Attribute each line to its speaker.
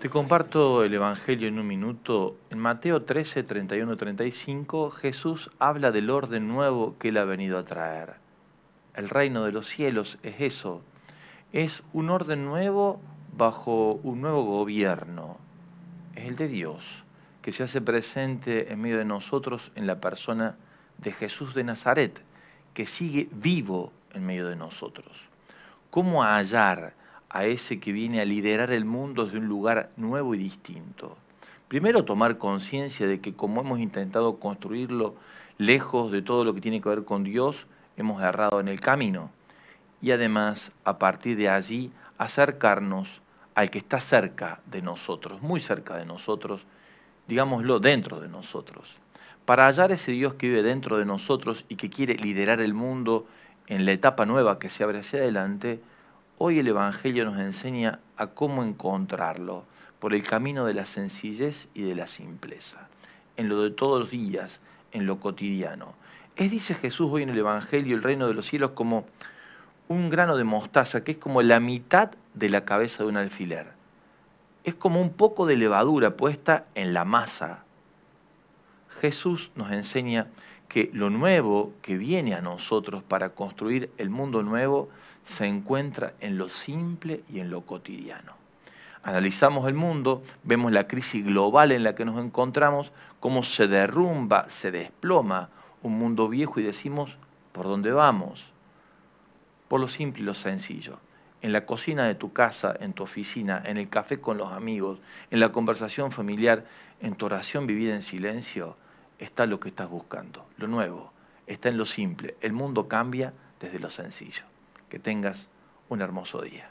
Speaker 1: Te comparto el Evangelio en un minuto. En Mateo 13, 31, 35, Jesús habla del orden nuevo que él ha venido a traer. El reino de los cielos es eso. Es un orden nuevo bajo un nuevo gobierno. Es el de Dios, que se hace presente en medio de nosotros en la persona de Jesús de Nazaret, que sigue vivo en medio de nosotros. ¿Cómo hallar? a ese que viene a liderar el mundo desde un lugar nuevo y distinto. Primero, tomar conciencia de que como hemos intentado construirlo lejos de todo lo que tiene que ver con Dios, hemos errado en el camino. Y además, a partir de allí, acercarnos al que está cerca de nosotros, muy cerca de nosotros, digámoslo, dentro de nosotros. Para hallar ese Dios que vive dentro de nosotros y que quiere liderar el mundo en la etapa nueva que se abre hacia adelante, Hoy el Evangelio nos enseña a cómo encontrarlo por el camino de la sencillez y de la simpleza, en lo de todos los días, en lo cotidiano. Es, dice Jesús hoy en el Evangelio, el reino de los cielos como un grano de mostaza, que es como la mitad de la cabeza de un alfiler. Es como un poco de levadura puesta en la masa. Jesús nos enseña que lo nuevo que viene a nosotros para construir el mundo nuevo se encuentra en lo simple y en lo cotidiano. Analizamos el mundo, vemos la crisis global en la que nos encontramos, cómo se derrumba, se desploma un mundo viejo y decimos, ¿por dónde vamos? Por lo simple y lo sencillo. En la cocina de tu casa, en tu oficina, en el café con los amigos, en la conversación familiar, en tu oración vivida en silencio, está lo que estás buscando, lo nuevo, está en lo simple. El mundo cambia desde lo sencillo. Que tengas un hermoso día.